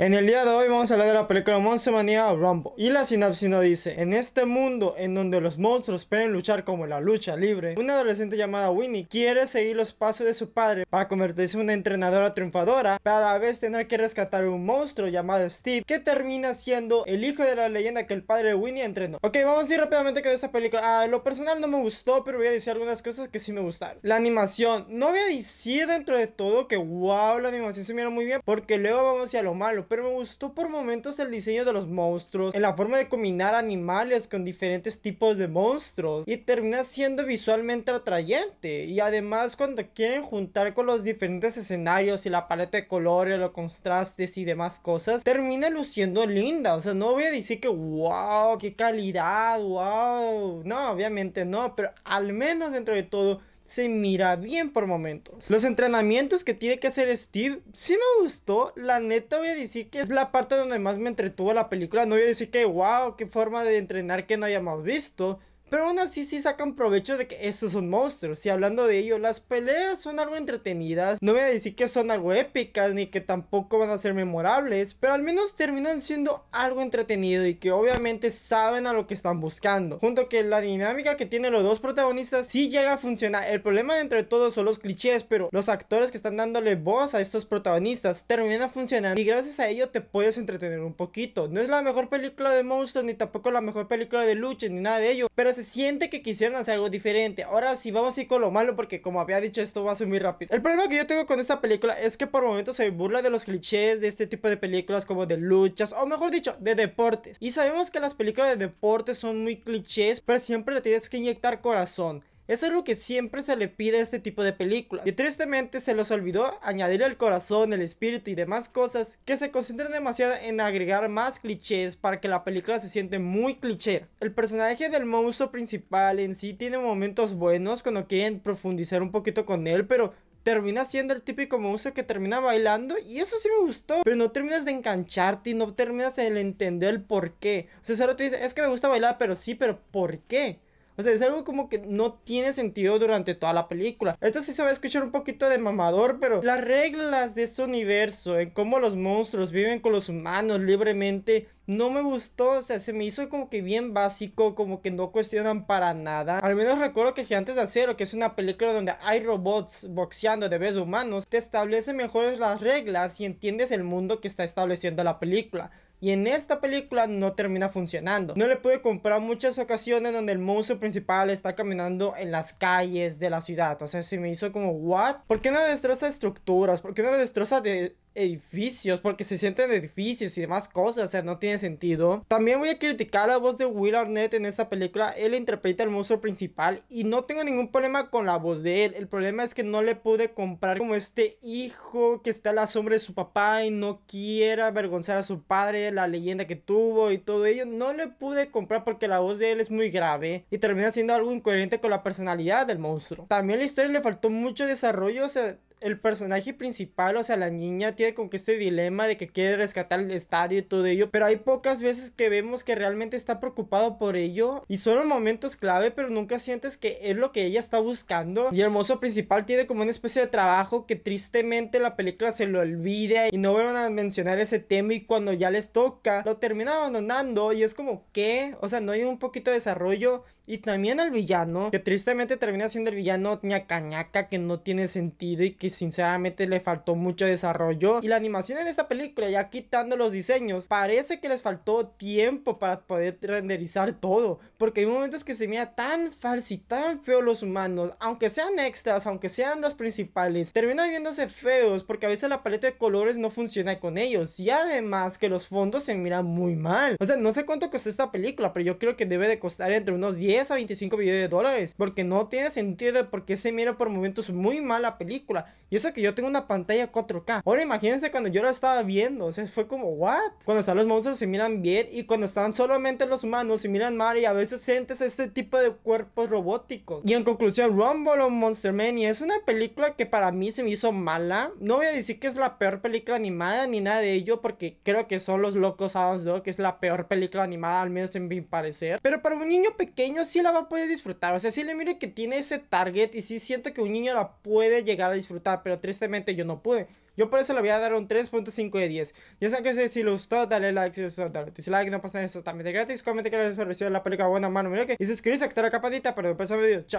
En el día de hoy vamos a hablar de la película Monster Mania Rumble. Y la sinapsis nos dice, en este mundo en donde los monstruos pueden luchar como la lucha libre, una adolescente llamada Winnie quiere seguir los pasos de su padre para convertirse en una entrenadora triunfadora, pero a la vez tener que rescatar un monstruo llamado Steve, que termina siendo el hijo de la leyenda que el padre de Winnie entrenó. Ok, vamos a ir rápidamente con esta película. Ah, lo personal no me gustó, pero voy a decir algunas cosas que sí me gustaron. La animación, no voy a decir dentro de todo que wow, la animación se mira muy bien, porque luego vamos a lo malo pero me gustó por momentos el diseño de los monstruos, en la forma de combinar animales con diferentes tipos de monstruos y termina siendo visualmente atrayente y además cuando quieren juntar con los diferentes escenarios y la paleta de colores, los contrastes y demás cosas, termina luciendo linda, o sea, no voy a decir que wow, qué calidad, wow, no, obviamente no, pero al menos dentro de todo se mira bien por momentos. Los entrenamientos que tiene que hacer Steve sí me gustó. La neta voy a decir que es la parte donde más me entretuvo la película. No voy a decir que wow, qué forma de entrenar que no hayamos visto. Pero aún así sí sacan provecho de que estos son monstruos, y Si hablando de ello, las peleas son algo entretenidas. No voy a decir que son algo épicas ni que tampoco van a ser memorables. Pero al menos terminan siendo algo entretenido y que obviamente saben a lo que están buscando. Junto que la dinámica que tienen los dos protagonistas sí llega a funcionar. El problema de entre todos son los clichés, pero los actores que están dándole voz a estos protagonistas terminan funcionando. Y gracias a ello te puedes entretener un poquito. No es la mejor película de monstruos ni tampoco la mejor película de lucha ni nada de ello. Pero es se siente que quisieron hacer algo diferente. Ahora sí, vamos a ir con lo malo porque como había dicho esto va a ser muy rápido. El problema que yo tengo con esta película es que por momentos se burla de los clichés de este tipo de películas como de luchas o mejor dicho, de deportes. Y sabemos que las películas de deportes son muy clichés, pero siempre le tienes que inyectar corazón. Es algo que siempre se le pide a este tipo de películas, y tristemente se los olvidó añadir el corazón, el espíritu y demás cosas que se concentran demasiado en agregar más clichés para que la película se siente muy cliché. El personaje del monstruo principal en sí tiene momentos buenos cuando quieren profundizar un poquito con él, pero termina siendo el típico monstruo que termina bailando y eso sí me gustó, pero no terminas de engancharte y no terminas de entender el por qué. O sea, solo te dice, es que me gusta bailar, pero sí, pero ¿por qué? O sea, es algo como que no tiene sentido durante toda la película. Esto sí se va a escuchar un poquito de mamador, pero las reglas de este universo, en cómo los monstruos viven con los humanos libremente, no me gustó. O sea, se me hizo como que bien básico, como que no cuestionan para nada. Al menos recuerdo que Gigantes de Acero, que es una película donde hay robots boxeando de vez humanos, te establece mejores las reglas y entiendes el mundo que está estableciendo la película y en esta película no termina funcionando. No le pude comprar muchas ocasiones donde el monstruo principal está caminando en las calles de la ciudad. O sea, se me hizo como, ¿what? ¿Por qué no destroza estructuras? ¿Por qué no destroza de edificios, porque se sienten edificios y demás cosas, o sea, no tiene sentido. También voy a criticar la voz de Will Arnett en esta película, él interpreta al monstruo principal y no tengo ningún problema con la voz de él, el problema es que no le pude comprar como este hijo que está a la sombra de su papá y no quiera avergonzar a su padre, la leyenda que tuvo y todo ello, no le pude comprar porque la voz de él es muy grave y termina siendo algo incoherente con la personalidad del monstruo. También la historia le faltó mucho desarrollo, o sea, el personaje principal, o sea, la niña, tiene con que este dilema de que quiere rescatar el estadio y todo ello, pero hay pocas veces que vemos que realmente está preocupado por ello y solo momentos clave, pero nunca sientes que es lo que ella está buscando. Y el mozo principal tiene como una especie de trabajo que tristemente la película se lo olvida y no vuelven a mencionar ese tema y cuando ya les toca, lo termina abandonando y es como, que O sea, no hay un poquito de desarrollo y también al villano, que tristemente termina siendo el villano ñaca que no tiene sentido y que sinceramente le faltó mucho desarrollo. Y la animación en esta película, ya quitando los diseños, parece que les faltó tiempo para poder renderizar todo. Porque hay momentos que se mira tan falso y tan feo los humanos, aunque sean extras, aunque sean los principales, terminan viéndose feos porque a veces la paleta de colores no funciona con ellos. Y además que los fondos se miran muy mal. O sea, no sé cuánto costó esta película, pero yo creo que debe de costar entre unos 10 a 25 millones de dólares. Porque no tiene sentido porque se mira por momentos muy mal la película. Y eso que yo tengo una pantalla 4K. Ahora imagínense cuando yo la estaba viendo. O sea, fue como, ¿what? Cuando están los monstruos se miran bien. Y cuando están solamente los humanos se miran mal. Y a veces sientes este tipo de cuerpos robóticos. Y en conclusión, Rumble o Monster Y es una película que para mí se me hizo mala. No voy a decir que es la peor película animada ni nada de ello. Porque creo que son los locos Adams Dog. Que es la peor película animada, al menos en mi parecer. Pero para un niño pequeño sí la va a poder disfrutar. O sea, sí le mire que tiene ese target. Y sí siento que un niño la puede llegar a disfrutar pero tristemente yo no pude. Yo por eso le voy a dar un 3.5 de 10. Ya saben que si, les gustó, dale like, si les gustó, dale dislike, no pasa eso, también de gratis. Comente que les pareció la película buena, mano, mira que. Y suscríbete activar la campanita para el próximo video. Chao.